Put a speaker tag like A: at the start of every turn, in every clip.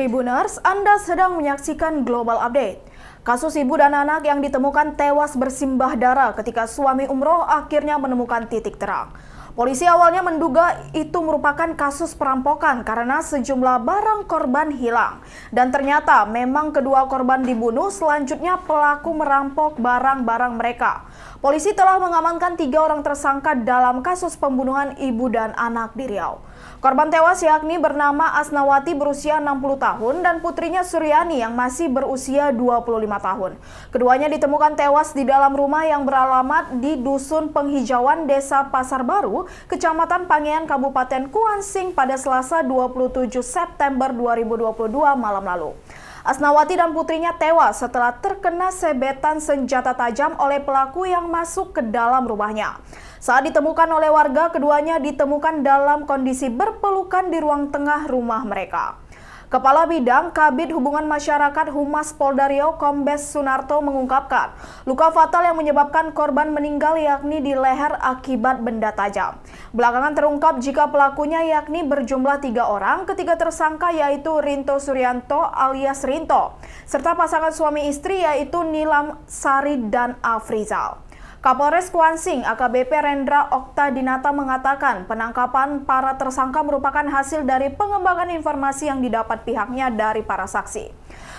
A: Tribuners, Anda sedang menyaksikan Global Update. Kasus ibu dan anak yang ditemukan tewas bersimbah darah ketika suami umroh akhirnya menemukan titik terang. Polisi awalnya menduga itu merupakan kasus perampokan karena sejumlah barang korban hilang. Dan ternyata memang kedua korban dibunuh, selanjutnya pelaku merampok barang-barang mereka. Polisi telah mengamankan tiga orang tersangka dalam kasus pembunuhan ibu dan anak di Riau. Korban tewas yakni bernama Asnawati berusia 60 tahun dan putrinya Suryani yang masih berusia 25 tahun. Keduanya ditemukan tewas di dalam rumah yang beralamat di Dusun Penghijauan Desa Pasar Baru, Kecamatan Pangean Kabupaten Kuansing pada Selasa 27 September 2022 malam lalu. Asnawati dan putrinya tewas setelah terkena sebetan senjata tajam oleh pelaku yang masuk ke dalam rumahnya. Saat ditemukan oleh warga, keduanya ditemukan dalam kondisi berpelukan di ruang tengah rumah mereka. Kepala Bidang Kabid Hubungan Masyarakat Humas Polda Riau Kombes Sunarto mengungkapkan, luka fatal yang menyebabkan korban meninggal yakni di leher akibat benda tajam. Belakangan terungkap jika pelakunya yakni berjumlah tiga orang, ketiga tersangka yaitu Rinto Suryanto alias Rinto, serta pasangan suami istri yaitu Nilam Sari dan Afrizal. Kapolres Kuansing AKBP Rendra Okta Dinata mengatakan penangkapan para tersangka merupakan hasil dari pengembangan informasi yang didapat pihaknya dari para saksi.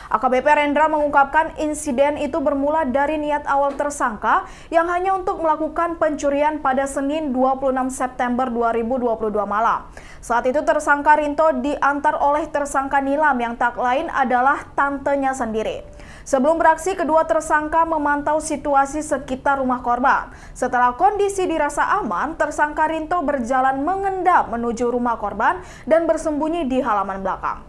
A: AKBP Rendra mengungkapkan insiden itu bermula dari niat awal tersangka yang hanya untuk melakukan pencurian pada Senin 26 September 2022 malam. Saat itu tersangka Rinto diantar oleh tersangka Nilam yang tak lain adalah tantenya sendiri. Sebelum beraksi, kedua tersangka memantau situasi sekitar rumah korban. Setelah kondisi dirasa aman, tersangka Rinto berjalan mengendap menuju rumah korban dan bersembunyi di halaman belakang.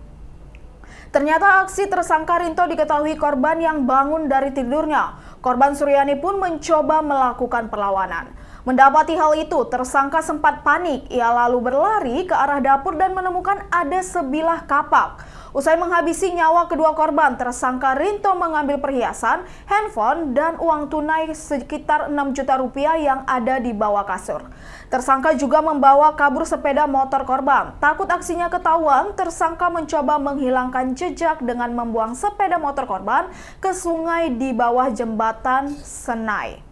A: Ternyata aksi tersangka Rinto diketahui korban yang bangun dari tidurnya. Korban Suryani pun mencoba melakukan perlawanan. Mendapati hal itu, tersangka sempat panik. Ia lalu berlari ke arah dapur dan menemukan ada sebilah kapak. Usai menghabisi nyawa kedua korban, tersangka Rinto mengambil perhiasan, handphone, dan uang tunai sekitar 6 juta rupiah yang ada di bawah kasur. Tersangka juga membawa kabur sepeda motor korban. Takut aksinya ketahuan, tersangka mencoba menghilangkan jejak dengan membuang sepeda motor korban ke sungai di bawah jembatan Senai.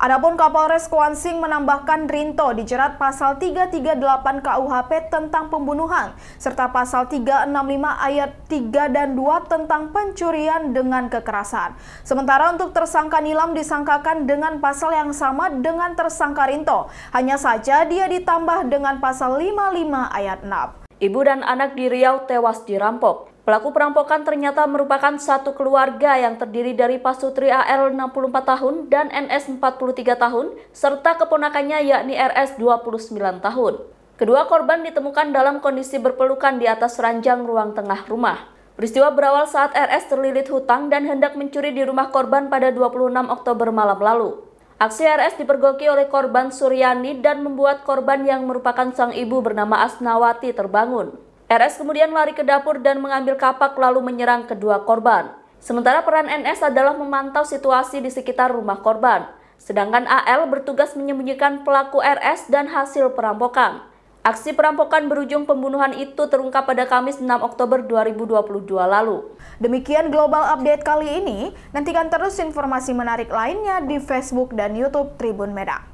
A: Adapun Kapolres Kuansing menambahkan Rinto dijerat pasal 338 KUHP tentang pembunuhan serta pasal 365 ayat 3 dan 2 tentang pencurian dengan kekerasan. Sementara untuk tersangka Nilam disangkakan dengan pasal yang sama dengan tersangka Rinto, hanya saja dia ditambah dengan pasal 55 ayat 6. Ibu dan anak di Riau tewas dirampok.
B: Pelaku perampokan ternyata merupakan satu keluarga yang terdiri dari Pasutri AR 64 tahun dan NS 43 tahun, serta keponakannya yakni RS 29 tahun. Kedua korban ditemukan dalam kondisi berpelukan di atas ranjang ruang tengah rumah. Peristiwa berawal saat RS terlilit hutang dan hendak mencuri di rumah korban pada 26 Oktober malam lalu. Aksi RS dipergoki oleh korban Suryani dan membuat korban yang merupakan sang ibu bernama Asnawati terbangun. RS kemudian lari ke dapur dan mengambil kapak lalu menyerang kedua korban. Sementara peran NS adalah memantau situasi di sekitar rumah korban, sedangkan AL bertugas menyembunyikan pelaku RS dan hasil perampokan. Aksi perampokan berujung pembunuhan itu terungkap pada Kamis 6 Oktober
A: 2022 lalu. Demikian Global Update kali ini. Nantikan terus informasi menarik lainnya di Facebook dan YouTube Tribun Medan.